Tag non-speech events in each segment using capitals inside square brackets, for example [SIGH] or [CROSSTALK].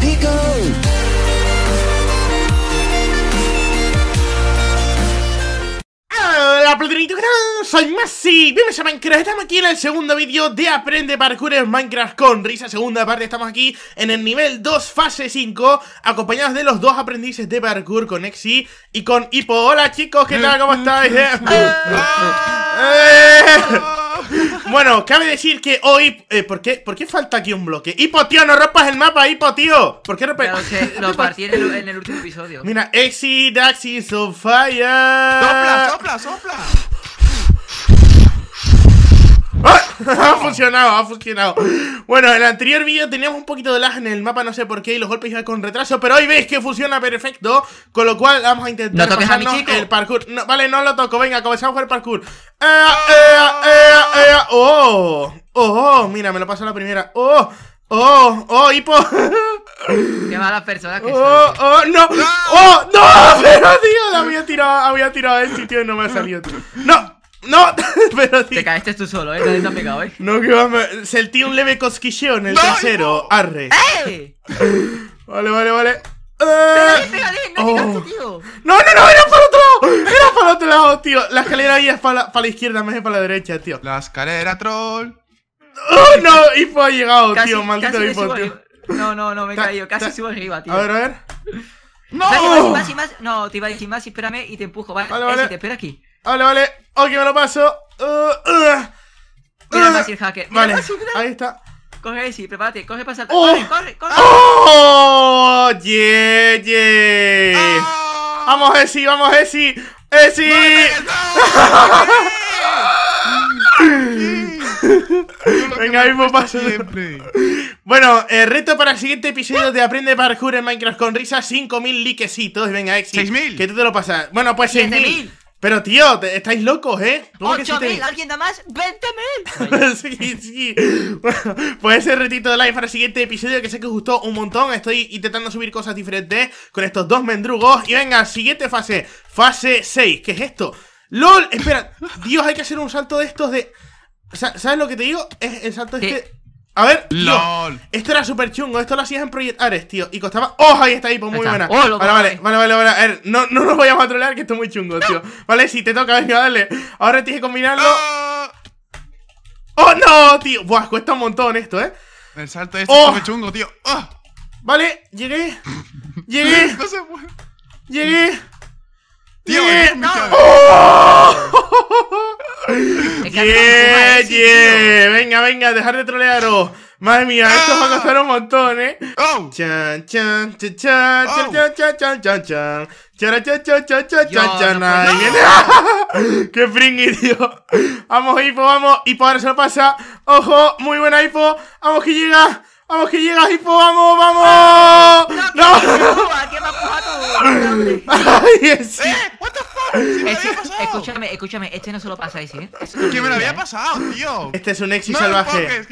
digo. Hola, soy Masi, bienvenidos a Minecraft, estamos aquí en el segundo vídeo de Aprende Parkour en Minecraft con Risa, segunda parte, estamos aquí en el nivel 2, fase 5, acompañados de los dos aprendices de parkour con Exi y con Hippo. Hola chicos, ¿qué tal? ¿Cómo estáis? [LAUGHS] [LAUGHS] Eh, bueno, cabe decir que hoy. Eh, ¿por, qué, falta aquí un bloque? ¡Hipo, tío! ¡No rompas el mapa, hipo, tío! ¿Por qué no Lo, [LAUGHS] partí en el, último episodio. Mira, Exit, Daxi, sopla, sopla! [LAUGHS] ¡Ah! [LAUGHS] ha funcionado, ha funcionado. Bueno, en el anterior vídeo teníamos un poquito de lag en el mapa, no sé por qué, y los golpes iban con retraso, pero hoy veis que funciona perfecto, con lo cual vamos a intentar ¿No el parkour. vale, no lo toco, venga, comenzamos con el parkour. Ah, ah. Eh, eh, me lo paso a la primera. ¡Oh! ¡Oh! ¡Oh, hipo! ¡Qué mala persona que ¡Oh! ¡Oh, no! ¡Oh, no! Pero, tío, la había tirado, había tirado el sitio y no me ha salido. ¡No! ¡No! [LAUGHS] Pero, tío. Te caíste tú solo, ¿eh? Nadie te ha pegado, ¿eh? No, que Sentí un leve cosquilleo en el tercero. ¡Arre! ¡Eh! Vale, vale, vale. Eh... no, oh. tío. no, no, no, era para otro lado. Era para otro lado, tío. La escalera ahí es para la, para la izquierda, me hace para la derecha, tío. La escalera troll. ¡Oh, no! Hipo ha llegado, tío. Maldito hipo, tío. No, no, no, me he caído. Casi subo arriba, tío. A ver, a ver. ¡No! Más, más, más, no, te iba a decir más, espérame y te empujo. Vale, vale. Eh, te espera aquí. Vale, vale. Ok, me lo paso. Uh, uh. mira, uh. más el hacker. vale, ahí está. Coge sí, prepárate, coge para saltar. Oh. Corre, corre, corre. ¡Oh! ¡Yeah, yeah! Ah. ¡Vamos, Esi! ¡Vamos, Esi! ¡Esi! Venga, mismo paso. Siempre. Bueno, el eh, reto para el siguiente episodio de Aprende Parkour en Minecraft con risa: 5.000 likecitos. Venga, Exit. 6.000. Que tú te lo pasas. Bueno, pues 6.000. Pero tío, estáis locos, ¿eh? ¡8.000! ¿Alguien da más? ¡20.000! [LAUGHS] sí, sí. Bueno, pues ese retito de live para el siguiente episodio que sé que os gustó un montón. Estoy intentando subir cosas diferentes con estos dos mendrugos. Y venga, siguiente fase. Fase 6. ¿Qué es esto? ¡Lol! Espera. Dios, hay que hacer un salto de estos de... ¿Sabes lo que te digo? Es exacto este. A ver, tío, LOL. esto era súper chungo. Esto lo hacías en proyectares tío. Y costaba. ¡Oh! Ahí está, ahí pues muy buena. Oh, vale, vale, vale, vale, A ver, no, no nos vayamos a trolear, que esto es muy chungo, tío. Vale, si te toca, venga, dale. Ahora tienes que combinarlo. ¡Oh! ¡Oh, no, tío! Buah, cuesta un montón esto, ¿eh? El salto es este oh. chungo, tío. Oh. Vale, llegué. llegué. Llegué. [LAUGHS] Llegué. Tío, llegué. [LAUGHS] yeah, ¿eh? yeah. Venga, venga, dejar de trolearos. Madre mía, ah. esto va a costar un montón, ¿eh? Oh. Oh. Chan, Chan, chan, chan, chan, chan, chan, chan, chan, chan, chan. chan, chan, chan, chan, chan, chan, chan. ¡Qué fringy, tío! Vamos, Hipo, vamos. Hipo ahora se lo pasa. ¡Ojo! Muy buena, Hipo. ¡Vamos que llega! ¡Vamos que llega, Hipo! ¡Vamos, vamos! Ah, ¡No! no. ¿Qué chan, [LAUGHS] ¡Ay, sí! Escúchame, escúchame, este no se lo pasáis, ¿eh? ¡Que me lo había pasado, tío! Este es un Exi salvaje.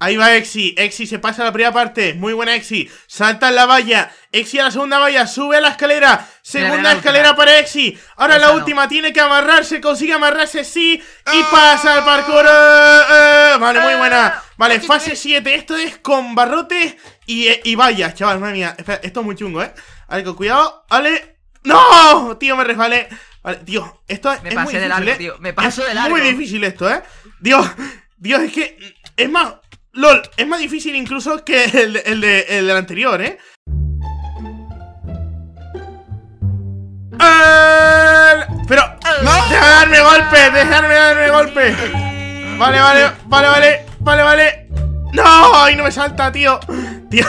Ahí va Exi, Exi se pasa la primera parte. Muy buena Exi. Salta en la valla. Exi a la segunda valla, sube a la escalera. Segunda escalera para Exi. Ahora la última, tiene que amarrarse, consigue amarrarse, sí. Y ah. pasa al parkour. Eh, eh. Vale, muy buena. Ah. Vale, fase 7. Eh. Esto es con barrotes y, y vallas, chaval. Madre mía, esto es muy chungo, ¿eh? A cuidado. Vale, ¡No! Tío, me resbalé. Vale, tío, esto es. Me pasé muy difícil, ¿eh? tío. Me paso es Muy difícil esto, ¿eh? Dios, Dios, es que. Es más. LOL, es más difícil incluso que el, del anterior, ¿eh? Pero. ¡No! ¡Deja darme golpe! ¡Dejarme darme golpe! Vale, vale, vale, vale, vale, vale. ¡No! ¡Ay, no me salta, tío! Tío.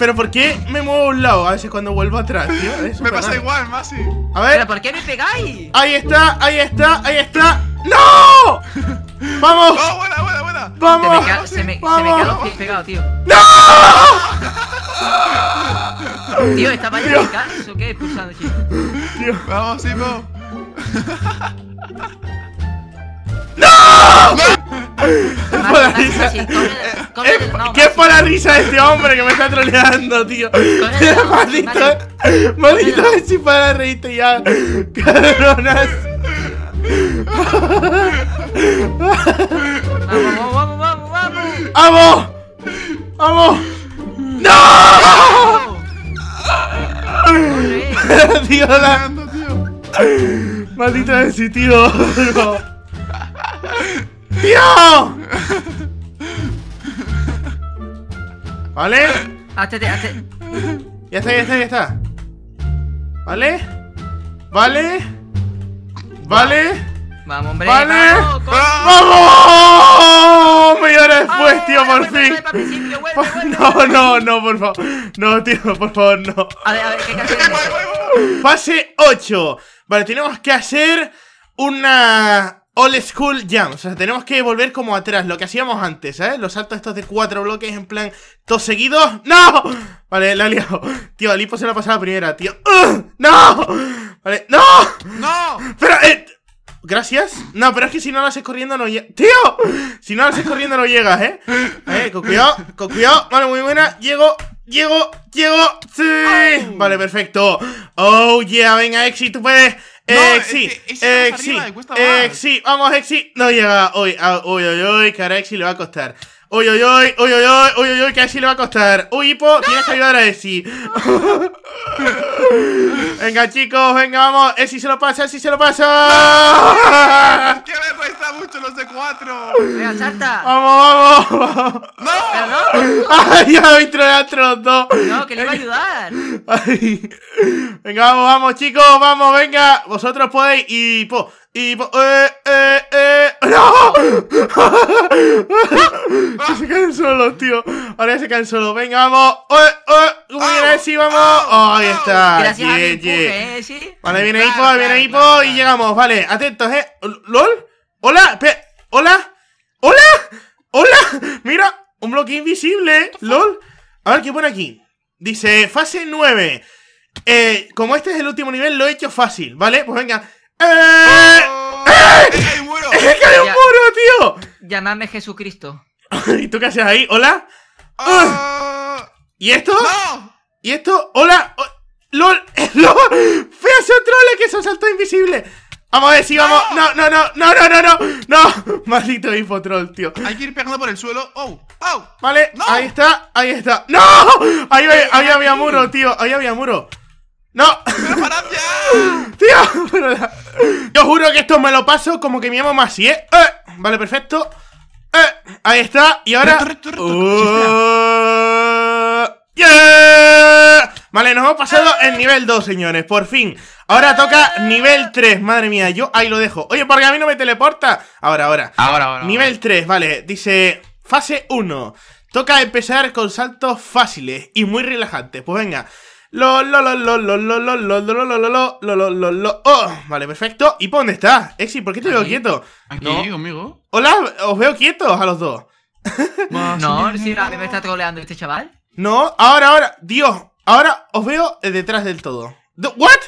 Pero ¿por qué me muevo a un lado a veces cuando vuelvo atrás, tío? [LAUGHS] me pasa igual, Masi. A ver. ¿Pero por qué me pegáis? Ahí está, ahí está, ahí está. ¡No! [LAUGHS] ¡Vamos! buena, buena, buena! ¡Vamos! Se me, se me, ¡Vamos! se me, tío. ¡No! [LAUGHS] tío, ¿está para caso? Tío. Vamos, Simo. ¡No! ¿Qué para la risa de este hombre que me está troleando, tío? [LAUGHS] maldito, maldito, si para reírte ya. Cabronas. vamos, vamos, vamos, vamos. ¡Vamos! ¡Vamos! ¡No! [LAUGHS] tío, la... [LAUGHS] tío. ¿Vale? Hazte, hazte. Ya está, ya está, ya está. ¿Vale? ¿Vale? ¿Vale? Vamos, hombre. ¿Vale? ¡Vamos! Ah, ¡Vamos! Ah, ¡Me llora después, tío, por fin! No, no, no, por favor. No, tío, por favor, no. A ver, a ver, ¿qué canción Pase 8. Vale, tenemos que hacer una Old School Jam. O sea, tenemos que volver como atrás, lo que hacíamos antes, ¿eh? Los saltos estos de cuatro bloques en plan, todos seguidos. ¡No! Vale, la he liado. Tío, el se la pasado la primera, tío. ¡No! Vale, ¡no! ¡No! Pero, eh... Gracias. No, pero es que si no lo haces corriendo no llegas. ¡Tío! Si no lo haces corriendo no llegas, ¿eh? ¿eh? Con cuidado, con cuidado. Vale, muy buena. Llego, llego, llego. ¡Sí! Vale, perfecto. Oh, yeah, venga, Exit, tú puedes. Eh, eh, exi, Exi, Exi, eh, vamos Exi, no llega hoy, hoy, ah, hoy, hoy, que Exi le va a costar. Uy, uy, uy, uy, uy, uy, uy, uy, que así le va a costar. Uy, Hipo, tienes que ayudar a Esi. [LAUGHS] venga, chicos, venga, vamos. Esi se lo pasa, Esi se lo pasa. ¡No! [LAUGHS] ¡Que me cuesta mucho los de cuatro! Venga, salta. Vamos, vamos, [LAUGHS] ¡No! no. ¡Ay, ya me troleaste otros dos! No, que le va a ayudar. Venga, vamos, vamos, chicos, vamos, venga. Vosotros podéis. Hipo, po, eh, eh, eh. ¡No! se caen solos, tío. Ahora se caen solos. Venga, vamos. ¡Oye, ¡Oh, uy muy sí, vamos! Oh, ahí está. Gracias yeah, a ¿eh? Vale, viene Hippo Hipo, viene Hipo y llegamos. Vale, atentos, ¿eh? ¿Lol? ¿Hola? ¿Hola? ¿Hola? ¡Hola! Mira, un bloque invisible, LOL. A ver, ¿qué pone aquí? Dice, fase 9. Eh, como este es el último nivel, lo he hecho fácil, ¿vale? Pues venga. ¡Eh! Oh, ¡Eh! ¡Eh! ¡Muero! ¡Qué hay un muro, tío! Llamadme Jesucristo. [LAUGHS] ¿Y tú qué haces ahí? ¿Hola? ¿Y esto? ¿Y esto? ¡Hola! ¡Oh! ¡Lol! [LAUGHS] ¡Lol! ¡Fue a que se saltó invisible! Vamos a ver si vamos. No, no, no, no, no, no, no, no. [LAUGHS] Maldito infotrol, tío. Hay que ir pegando por el suelo. ¡Oh! ¡Oh! Vale, ahí está, ahí está. ¡No! Ahí, había, había muro, tío. Ahí había muro. ¡No! ¡Pero ya! ¡Tío! Pero juro que esto me lo paso como que me amo más, ¿eh? ¿eh? Vale, perfecto. Eh, ahí está. Y ahora. Reto, ¡Oh! Vale, nos hemos pasado el nivel 2, señores. Por fin. Ahora toca nivel 3. Madre mía, yo ahí lo dejo. Oye, porque a mí no me teleporta. Ahora, ahora. Ahora, ahora. Nivel 3, vale. Dice. Fase 1. Toca empezar con saltos fáciles y muy relajantes. Pues venga. Lo, lo, lo, lo, lo, lo, lo, lo, lo, lo, lo, lo, lo, lo, lo, oh, vale, perfecto. ¿Y por dónde está? Exi, ¿por qué te veo quieto? Aquí, conmigo. Hola, os veo quietos a los dos. No, si me está troleando este chaval. No, ahora, ahora, Dios, ahora os veo detrás del todo. ¿What?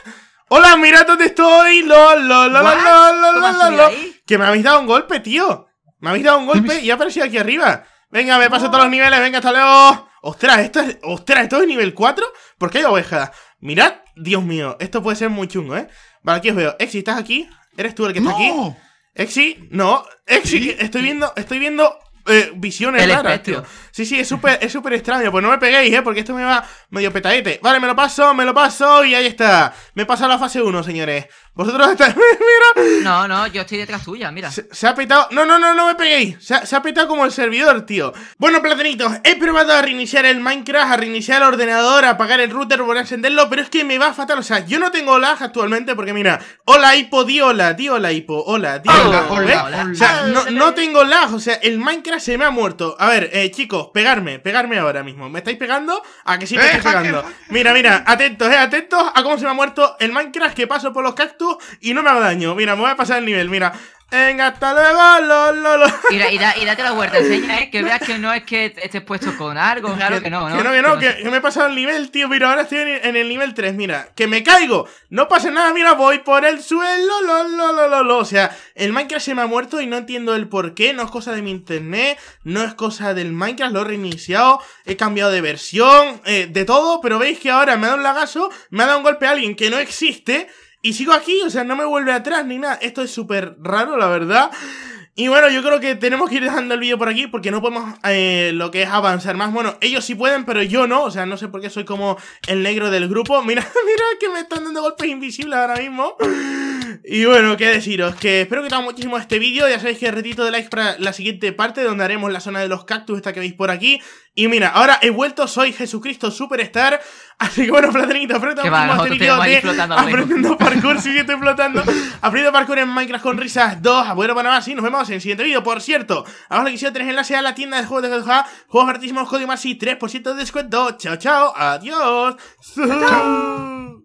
Hola, mira dónde estoy. Lo, lo, lo, lo, lo, lo, lo, Que me habéis dado un golpe, tío. Me habéis dado un golpe y ha aparecido aquí arriba. Venga, me paso todos los niveles, venga, hasta luego. Ostras, esto es, ostras, esto nivel 4. ¿Por qué hay ovejas? Mirad, Dios mío, esto puede ser muy chungo, ¿eh? Vale, aquí os veo. Exi, ¿estás aquí? ¿Eres tú el que está no. aquí? Exi, no. Exi, estoy viendo, estoy viendo eh, visiones raras, tío. Sí, sí, es súper es extraño. Pues no me peguéis, ¿eh? Porque esto me va medio petadete. Vale, me lo paso, me lo paso y ahí está. Me pasa la fase 1, señores. Vosotros estáis. [LAUGHS] mira. No, no, yo estoy detrás tuya, mira. Se, ha petado. No, no, no, no me peguéis. Se, ha, petado como el servidor, tío. Bueno, platanitos, he probado a reiniciar el Minecraft, a reiniciar el ordenador, a apagar el router, volver a encenderlo, pero es que me va fatal. O sea, yo no tengo lag actualmente porque, mira, hola hipo, di hola, di hola hipo, hola, di hola, hola, O sea, no, tengo lag, o sea, el Minecraft se me ha muerto. A ver, eh, chicos, pegarme, pegarme ahora mismo. ¿Me estáis pegando? ¿A que sí me estáis pegando? Mira, mira, atentos, eh, atentos a cómo se me ha muerto el Minecraft que paso por los cactus y no me hago daño. Mira, me voy a pasar el nivel, mira. Venga, hasta luego, lo, lo, lo. Y, y, date la vuelta, [LAUGHS] enseña, eh, que veas que no es que estés puesto con algo, claro que, no, ¿no? Que no, que no, que, me he pasado el nivel, tío, Mira, ahora estoy en, el nivel 3, mira, que me caigo, no pasa nada, mira, voy por el suelo, lo, O sea, el Minecraft se me ha muerto y no entiendo el por qué, no es cosa de mi internet, no es cosa del Minecraft, lo he reiniciado, he cambiado de versión, eh, de todo, pero veis que ahora me ha dado un lagazo, me ha dado un golpe a alguien que no existe, y sigo aquí, o sea, no me vuelve atrás ni nada. Esto es súper raro, la verdad. Y bueno, yo creo que tenemos que ir dejando el vídeo por aquí porque no podemos eh, lo que es avanzar más. Bueno, ellos sí pueden, pero yo no. O sea, no sé por qué soy como el negro del grupo. Mira, [LAUGHS] mira que me están dando golpes invisibles ahora mismo. Y bueno, qué deciros, que espero que os muchísimo este vídeo, ya sabéis que retito de likes para la siguiente parte, donde haremos la zona de los cactus, esta que veis por aquí. Y mira, ahora he vuelto, soy Jesucristo Superstar, así que bueno, platanito, este vídeo de aprendiendo parkour, [LAUGHS] si flotando, aprendiendo parkour en Minecraft con risas 2, bueno, para más, sí, nos vemos en el siguiente vídeo, por cierto, abajo lo quisiera tener enlace a la tienda de juegos de GTA juegos baratísimos código más y 3% de descuento, chao, chao, adiós. [LAUGHS]